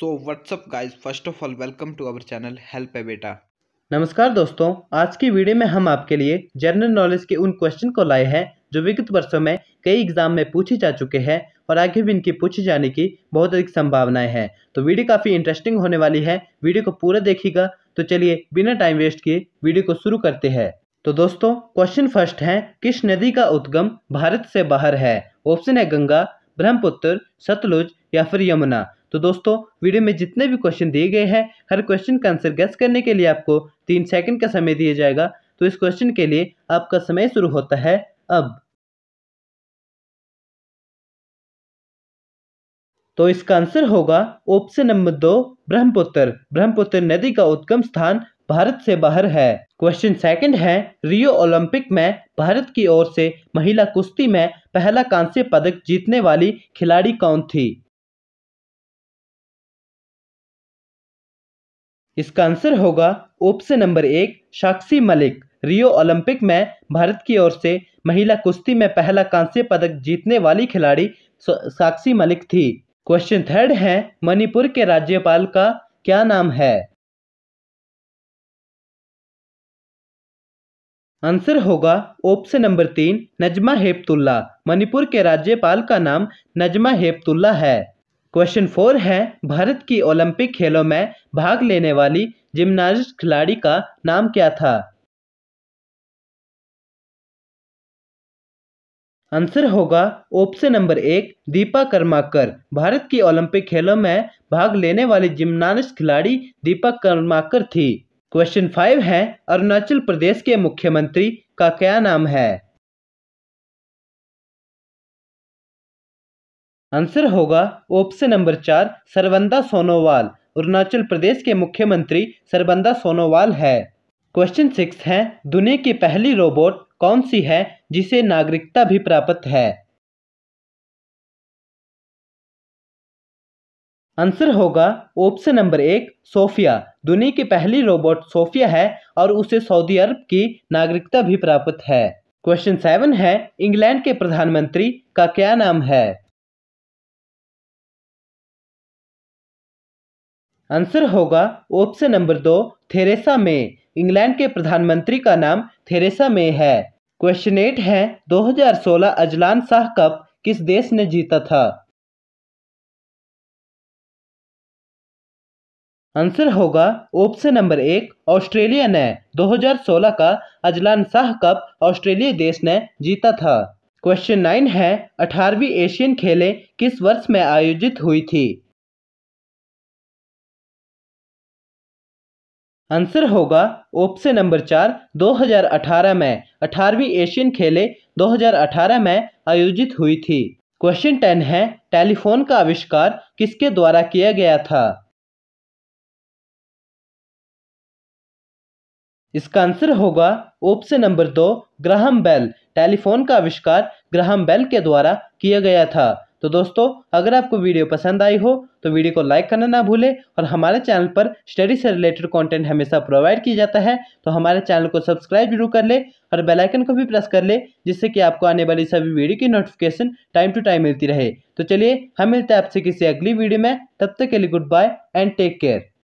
so what's up guys first of all welcome to our channel help a बेटा नमस्कार दोस्तों आज की वीडियो में हम आपके लिए जनरल नॉलेज के उन क्वेश्चन को लाए हैं जो विगत वर्षों में कई एग्जाम में पूछे जा चुके हैं और आगे भी इनकी पूछे जाने की बहुत अधिक संभावनाएं हैं तो वीडियो काफ़ी इंटरेस्टिंग होने वाली है वीडियो को पूरा देखिएगा तो चलिए बिना टाइम वेस्ट किए वीडियो को शुरू करते हैं तो दोस्तों क्वेश्चन फर्स्ट है किस नदी का उद्गम भारत से बाहर है ऑप्शन है गंगा ब्रह्मपुत्र सतलुज या फिर यमुना तो दोस्तों वीडियो में जितने भी क्वेश्चन दिए गए हैं हर क्वेश्चन का आंसर गैस करने के लिए आपको तीन सेकंड का समय दिया जाएगा तो इस क्वेश्चन के लिए आपका समय शुरू होता है अब तो इसका आंसर होगा ऑप्शन नंबर दो ब्रह्मपुत्र ब्रह्मपुत्र नदी का उद्गम स्थान भारत से बाहर है क्वेश्चन सेकंड है रियो ओलंपिक में भारत की ओर से महिला कुश्ती में पहला कांस्य पदक जीतने वाली खिलाड़ी कौन थी इसका आंसर होगा ऑप्शन नंबर एक साक्षी मलिक रियो ओलंपिक में भारत की ओर से महिला कुश्ती में पहला कांस्य पदक जीतने वाली खिलाड़ी साक्षी मलिक थी क्वेश्चन थर्ड है मणिपुर के राज्यपाल का क्या नाम है आंसर होगा ऑप्शन नंबर तीन नजमा हेपतुल्ला मणिपुर के राज्यपाल का नाम नजमा हेपतुल्ला है क्वेश्चन फोर है भारत की ओलंपिक खेलों में भाग लेने वाली जिम्नास्ट खिलाड़ी का नाम क्या था आंसर होगा ऑप्शन नंबर एक दीपा कर्माकर भारत की ओलंपिक खेलों में भाग लेने वाली जिम्नास्ट खिलाड़ी दीपा कर्माकर थी क्वेश्चन फाइव है अरुणाचल प्रदेश के मुख्यमंत्री का क्या नाम है आंसर होगा ऑप्शन नंबर चार सरबंदा सोनोवाल अरुणाचल प्रदेश के मुख्यमंत्री सरबंदा सोनोवाल है क्वेश्चन सिक्स है दुनिया की पहली रोबोट कौन सी है जिसे नागरिकता भी प्राप्त है आंसर होगा ऑप्शन नंबर एक सोफिया दुनिया की पहली रोबोट सोफिया है और उसे सऊदी अरब की नागरिकता भी प्राप्त है क्वेश्चन सेवन है इंग्लैंड के प्रधानमंत्री का क्या नाम है आंसर होगा ऑप्शन नंबर दो थेरेसा मे इंग्लैंड के प्रधानमंत्री का नाम थेरेसा मे है क्वेश्चन एट है 2016 अजलान शाह कप किस देश ने जीता था आंसर होगा ऑप्शन नंबर एक ऑस्ट्रेलिया ने 2016 का अजलान शाह कप ऑस्ट्रेलिया देश ने जीता था क्वेश्चन नाइन है अठारहवीं एशियन खेलें किस वर्ष में आयोजित हुई थी आंसर होगा ऑप्शन नंबर चार 2018 में 18वीं एशियन खेले 2018 में आयोजित हुई थी क्वेश्चन टेन है टेलीफोन का आविष्कार किसके द्वारा किया गया था इसका आंसर होगा ऑप्शन नंबर दो ग्राहम बेल टेलीफोन का आविष्कार ग्राहम बेल के द्वारा किया गया था तो दोस्तों अगर आपको वीडियो पसंद आई हो तो वीडियो को लाइक करना ना भूलें और हमारे चैनल पर स्टडी से रिलेटेड कंटेंट हमेशा प्रोवाइड किया जाता है तो हमारे चैनल को सब्सक्राइब जरूर कर ले और बेल आइकन को भी प्रेस कर ले जिससे कि आपको आने वाली सभी वीडियो की नोटिफिकेशन टाइम टू टाइम मिलती रहे तो चलिए हम मिलते हैं आपसे किसी अगली वीडियो में तब तक के लिए good bye and take care